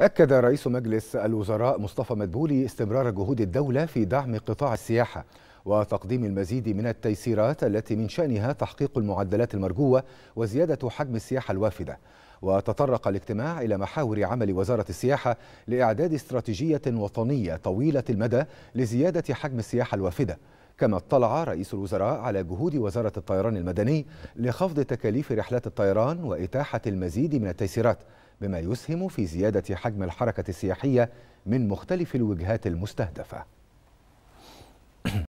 أكد رئيس مجلس الوزراء مصطفى مدبولي استمرار جهود الدولة في دعم قطاع السياحة وتقديم المزيد من التيسيرات التي من شأنها تحقيق المعدلات المرجوة وزيادة حجم السياحة الوافدة وتطرق الاجتماع إلى محاور عمل وزارة السياحة لإعداد استراتيجية وطنية طويلة المدى لزيادة حجم السياحة الوافدة كما اطلع رئيس الوزراء على جهود وزارة الطيران المدني لخفض تكاليف رحلات الطيران وإتاحة المزيد من التيسيرات بما يسهم في زيادة حجم الحركة السياحية من مختلف الوجهات المستهدفة